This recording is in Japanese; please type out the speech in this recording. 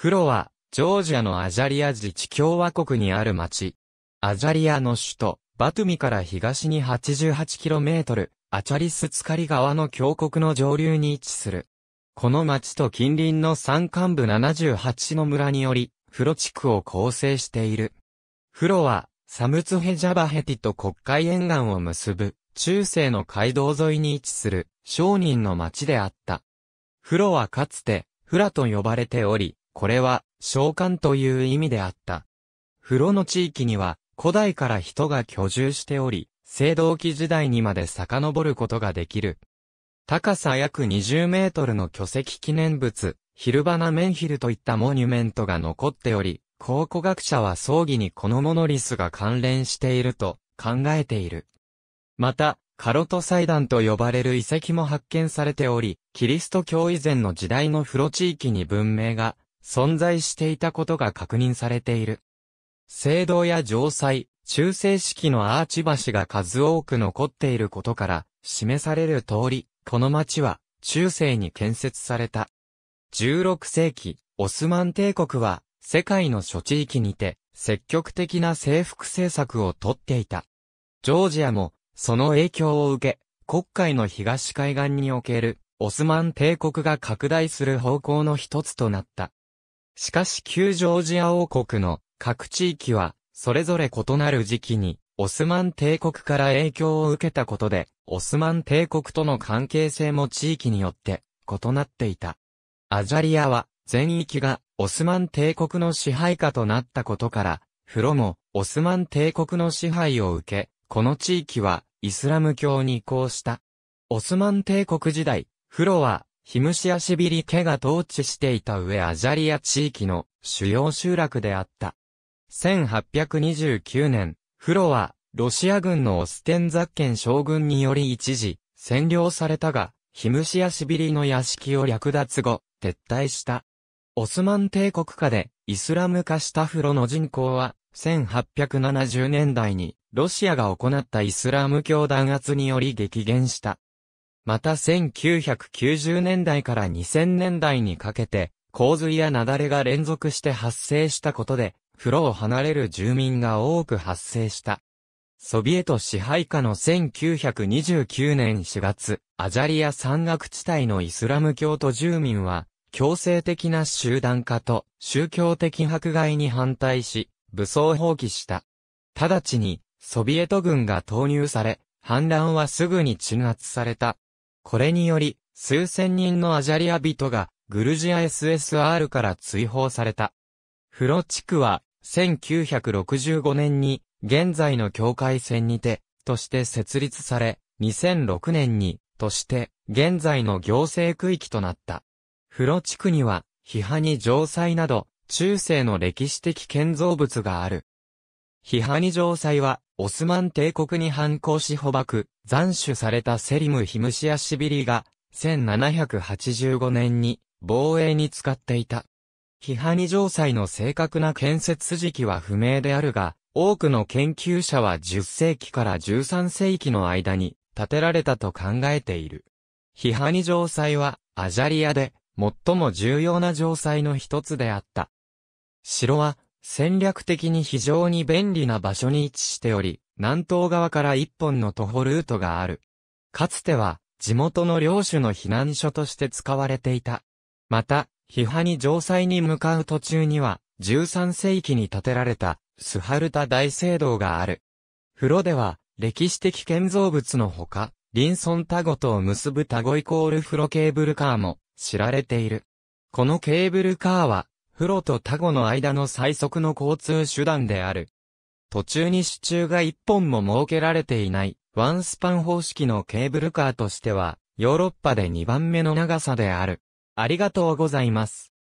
フロは、ジョージアのアジャリア自治共和国にある町。アジャリアの首都、バトゥミから東に 88km、アチャリスツカリ川の峡谷の上流に位置する。この町と近隣の山間部78の村により、フロ地区を構成している。フロは、サムツヘジャバヘティと国会沿岸を結ぶ、中世の街道沿いに位置する、商人の町であった。フロはかつて、フラと呼ばれており、これは、召喚という意味であった。風呂の地域には、古代から人が居住しており、青銅器時代にまで遡ることができる。高さ約20メートルの巨石記念物、ヒルバナメンヒルといったモニュメントが残っており、考古学者は葬儀にこのモノリスが関連していると考えている。また、カロト祭壇と呼ばれる遺跡も発見されており、キリスト教以前の時代の風呂地域に文明が存在していたことが確認されている。聖堂や城塞、中世式のアーチ橋が数多く残っていることから、示される通り、この町は中世に建設された。16世紀、オスマン帝国は世界の諸地域にて積極的な征服政策をとっていた。ジョージアもその影響を受け、国会の東海岸におけるオスマン帝国が拡大する方向の一つとなった。しかし旧ジョージア王国の各地域は、それぞれ異なる時期に、オスマン帝国から影響を受けたことで、オスマン帝国との関係性も地域によって異なっていた。アジャリアは全域がオスマン帝国の支配下となったことから、フロもオスマン帝国の支配を受け、この地域はイスラム教に移行した。オスマン帝国時代、フロはヒムシアシビリ家が統治していた上アジャリア地域の主要集落であった。1829年、フロは、ロシア軍のオステンザッケン将軍により一時、占領されたが、ヒムシアシビリの屋敷を略奪後、撤退した。オスマン帝国下で、イスラム化したフロの人口は、1870年代に、ロシアが行ったイスラム教弾圧により激減した。また1990年代から2000年代にかけて、洪水や雪崩が連続して発生したことで、風呂を離れる住民が多く発生した。ソビエト支配下の1929年4月、アジャリア山岳地帯のイスラム教徒住民は、強制的な集団化と宗教的迫害に反対し、武装放棄した。直ちに、ソビエト軍が投入され、反乱はすぐに鎮圧された。これにより、数千人のアジャリア人が、グルジア SSR から追放された。フロ地区は、1965年に、現在の境界線にて、として設立され、2006年に、として、現在の行政区域となった。フロ地区には、批判に城塞など、中世の歴史的建造物がある。批判に城塞は、オスマン帝国に反抗し捕獲、斬首されたセリム・ヒムシアシビリが、1785年に防衛に使っていた。ヒハニ城塞の正確な建設時期は不明であるが、多くの研究者は10世紀から13世紀の間に建てられたと考えている。ヒハニ城塞はアジャリアで最も重要な城塞の一つであった。城は戦略的に非常に便利な場所に位置しており、南東側から一本の徒歩ルートがある。かつては、地元の領主の避難所として使われていた。また、批判に城塞に向かう途中には、13世紀に建てられた、スハルタ大聖堂がある。風呂では、歴史的建造物のほか、リンソンタゴとを結ぶタゴイコール風呂ケーブルカーも知られている。このケーブルカーはフロとタゴの間の最速の交通手段である。途中に支柱が一本も設けられていない、ワンスパン方式のケーブルカーとしては、ヨーロッパで2番目の長さである。ありがとうございます。